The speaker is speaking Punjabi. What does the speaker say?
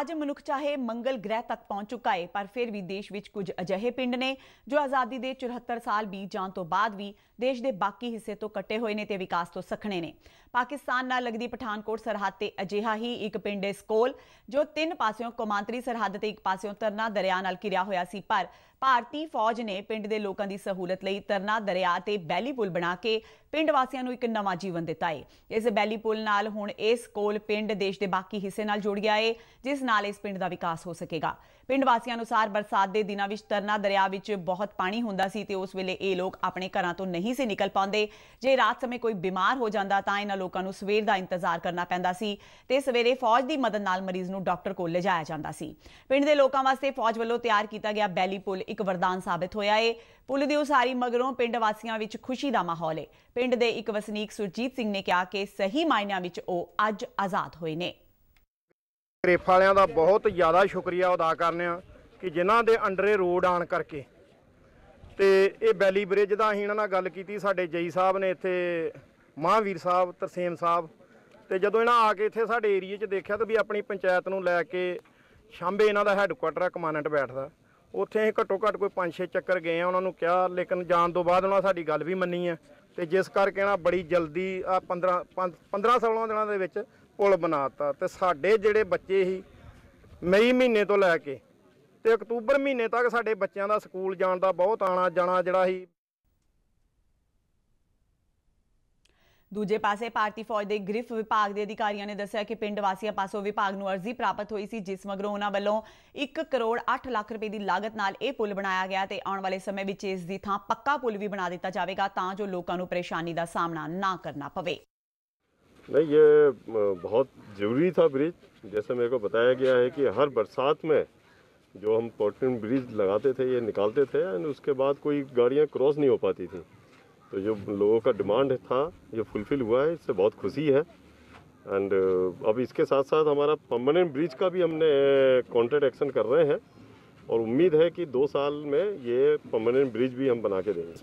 ਅੱਜ ਮਨੁੱਖ ਚਾਹੇ ਮੰਗਲ ਗ੍ਰਹਿ ਤੱਕ ਪਹੁੰਚ ਚੁੱਕਾ ਹੈ ਪਰ ਫਿਰ ਵੀ ਦੇਸ਼ ਵਿੱਚ ਕੁਝ ਅਜਿਹੇ ਪਿੰਡ ਨੇ ਜੋ ਆਜ਼ਾਦੀ ਦੇ 74 ਸਾਲ ਬੀਤ ਜਾਣ ਤੋਂ ਬਾਅਦ ਵੀ ਦੇਸ਼ ਦੇ ਬਾਕੀ ਹਿੱਸੇ ਤੋਂ ਕੱਟੇ ਹੋਏ ਨੇ ਤੇ ਵਿਕਾਸ ਤੋਂ ਸਖਣੇ ਨੇ ਪਾਕਿਸਤਾਨ ਨਾਲ ਲੱਗਦੀ ਪਠਾਨਕੋਟ ਸਰਹੱਦ ਤੇ ਅਜਿਹਾ ਹੀ ਇੱਕ ਪਿੰਡ ਹੈ ਸਕੋਲ ਜੋ ਤਿੰਨ ਪਾਸਿਓਂ ਕੌਮਾਂਤਰੀ ਸਰਹੱਦ ਤੇ ਇੱਕ ਪਾਸਿਓਂ ਤਰਨਾ ਦਰਿਆ ਨਾਲ ਘਿਰਿਆ ਹੋਇਆ ਸੀ ਪਰ ਭਾਰਤੀ ਫੌਜ ਨੇ ਪਿੰਡ ਦੇ ਲੋਕਾਂ ਦੀ ਸਹੂਲਤ ਲਈ ਤਰਨਾ ਦਰਿਆ ਤੇ ਬੈਲੀ ਪੁਲ ਬਣਾ ਕੇ ਪਿੰਡ ਵਾਸੀਆਂ ਨੂੰ ਇੱਕ ਨਵਾਂ ਜੀਵਨ ਦਿੱਤਾ ਹੈ ਇਸ ਬੈਲੀ ਪੁਲ ਨਾਲ ਹੁਣ ਇਸ ਕੋਲ ਪਿੰਡ ਦੇਸ਼ ਦੇ ਬਾਕੀ ਹਿੱਸੇ ਨਾਲ ਜੁੜ ਗਿਆ ਹੈ ਜਿਸ ਨਾਲ ਇਸ ਪਿੰਡ ਦਾ ਵਿਕਾਸ ਹੋ ਸਕੇਗਾ ਪਿੰਡ ਵਾਸੀਆਂ ਅਨੁਸਾਰ ਬਰਸਾਤ ਦੇ ਦਿਨਾਂ ਵਿੱਚ ਤਰਨਾ ਦਰਿਆ ਵਿੱਚ ਬਹੁਤ ਪਾਣੀ ਹੁੰਦਾ ਸੀ ਤੇ ਉਸ ਵੇਲੇ ਇਹ ਲੋਕ ਆਪਣੇ ਘਰਾਂ ਤੋਂ ਨਹੀਂ ਸੀ ਨਿਕਲ ਪਾਉਂਦੇ ਜੇ ਰਾਤ ਸਮੇਂ ਕੋਈ ਬਿਮਾਰ ਹੋ ਜਾਂਦਾ ਤਾਂ ਇਹਨਾਂ ਲੋਕਾਂ ਨੂੰ ਸਵੇਰ ਦਾ ਇੰਤਜ਼ਾਰ ਕਰਨਾ ਪੈਂਦਾ ਸੀ ਤੇ ਸਵੇਰੇ ਫੌਜ ਦੀ ਮਦਦ ਨਾਲ ਮਰੀਜ਼ ਨੂੰ ਡਾਕਟਰ ਕੋਲ ਲਿਜਾਇਆ ਜਾਂਦਾ ਸੀ ਪਿੰਡ ਦੇ ਲੋਕਾਂ ਵਾਸਤੇ ਫੌਜ ਵੱਲੋਂ ਤਿਆਰ ਕੀਤਾ ਗਿਆ ਬੈਲੀ ਪੁਲ ਇੱਕ ਵਰਦਾਨ ਸਾਬਤ ਹੋਇਆ ਹੈ ਪੁਲ ਦੀ ਉਸਾਰੀ ਮਗਰੋਂ ਪਿੰਡ ਵਾਸੀਆਂ ਵਿੱਚ ਖੁਸ਼ੀ ਦਾ ਮਾਹੌਲ ਹੈ ਪਿੰਡ ਦੇ ਇੱਕ ਵਸਨੀਕ ਸੁਰਜੀਤ ਸਿੰਘ ਨੇ ਕਿਹਾ ਕਿ ਸਹੀ ਮਾਇਨਿਆਂ ਵਿੱਚ ਉਹ ਅੱਜ ਆਜ਼ਾਦ ਹੋਏ ਨੇ ਗ੍ਰੇਫ ਵਾਲਿਆਂ ਦਾ ਬਹੁਤ ਜ਼ਿਆਦਾ ਸ਼ੁਕਰੀਆ ਅਦਾ ਕਰਨੇ ਆ ਕਿ ਜਿਨ੍ਹਾਂ ਦੇ ਅੰਡਰੇ ਰੋਡ ਆਣ ਕਰਕੇ ਤੇ ਇਹ ਬੈਲੀ ਬ੍ਰਿਜ ਦਾ ਅਸੀਂ ਇਹਨਾਂ ਨਾਲ ਗੱਲ ਕੀਤੀ ਸਾਡੇ ਜਈ ਸਾਹਿਬ ਨੇ ਇੱਥੇ ਮਹਾਵੀਰ ਸਾਹਿਬ ਤਰਸੇਮ ਸਾਹਿਬ ਤੇ ਜਦੋਂ ਇਹਨਾਂ ਆ ਕੇ ਇੱਥੇ ਸਾਡੇ ਏਰੀਏ 'ਚ ਦੇਖਿਆ ਤਾਂ ਵੀ ਆਪਣੀ ਪੰਚਾਇਤ ਨੂੰ ਲੈ ਕੇ ਸ਼ਾਂਬੇ ਇਹਨਾਂ ਦਾ ਹੈੱਡਕੁਆਟਰ ਆ ਕਮਾਂਡੈਂਟ ਬੈਠਦਾ ਉੱਥੇ ਅਸੀਂ ਘੱਟੋ ਘੱਟ ਕੋਈ 5-6 ਚੱਕਰ ਗਏ ਆ ਉਹਨਾਂ ਨੂੰ ਕਿਹਾ ਲੇਕਿਨ ਜਾਣ ਤੋਂ ਬਾਅਦ ਉਹਨਾਂ ਸਾਡੀ ਗੱਲ ਵੀ ਮੰਨੀ ਆ ਤੇ ਜਿਸ ਕਰਕੇ ਨਾ ਬੜੀ ਜਲਦੀ ਆ 15 15 16 ਦਿਨਾਂ ਦੇ ਵਿੱਚ ਪੁਲ ਬਣਾਤਾ ਤੇ ਸਾਡੇ ਜਿਹੜੇ ਬੱਚੇ ਹੀ ਮਈ ਮਹੀਨੇ ਤੋਂ ਲੈ ਕੇ ਤੇ ਅਕਤੂਬਰ ਮਹੀਨੇ ਤੱਕ ਸਾਡੇ ਬੱਚਿਆਂ ਦਾ ਸਕੂਲ ਜਾਣ ਦਾ ਬਹੁਤ ਆਣਾ ਜਾਣਾ ਜਿਹੜਾ ਸੀ ਦੂਜੇ ਪਾਸੇ ਭਾਰਤੀ ਫੌਜ ਦੇ ਗ੍ਰਿਫ ਵਿਭਾਗ ਦੇ ਅਧਿਕਾਰੀਆਂ ਨੇ ਦੱਸਿਆ ਕਿ ਪਿੰਡ ਵਾਸੀਆਂ ਪਾਸੋਂ ਵਿਭਾਗ ਨੂੰ ਅਰਜ਼ੀ ਪ੍ਰਾਪਤ ਹੋਈ ਸੀ ਜਿਸ ਮਗਰੋਂ ਉਹਨਾਂ ਵੱਲੋਂ 1 ਕਰੋੜ 8 ਲੱਖ ਰੁਪਏ ਦੀ ਲਾਗਤ ਨਾਲ ਇਹ ਪੁਲ ਬਣਾਇਆ ਗਿਆ ਤੇ ਆਉਣ ਵਾਲੇ ਸਮੇਂ ਵਿੱਚ ਇਸ ਦੀ ਥਾਂ ਪੱਕਾ ਪੁਲ ਵੀ ਬਣਾ ਦਿੱਤਾ ਜਾਵੇਗਾ ਤਾਂ ਜੋ ਲੋਕਾਂ ਨੂੰ ਪਰੇਸ਼ਾਨੀ ਦਾ ਸਾਹਮਣਾ ਨਾ ਕਰਨਾ ਪਵੇ ਨਹੀਂ ਇਹ ਬਹੁਤ ਜ਼ਰੂਰੀ था ਬ੍ਰਿਜ ਜਿਵੇਂ मेरे ਕੋ बताया ਗਿਆ ਹੈ ਕਿ ਹਰ ਬਰਸਾਤ ਮੇ ਜੋ ਹਮ पोर्टन ਬ੍ਰਿਜ ਲਗਾਤੇ थे ਇਹ निकालते थे एंड उसके बाद कोई गाड़ियाँ क्रॉस नहीं हो पाती थी तो जो लोगों का डिमांड था ये फुलफिल हुआ है इससे बहुत खुशी है एंड uh, अब इसके साथ साथ हमारा परमानेंट ब्रिज का भी हमने कॉन्ट्रैक्ट uh, एक्शन कर रहे हैं और उम्मीद है कि दो साल में ये परमानेंट ब्रिज भी हम बना के देंगे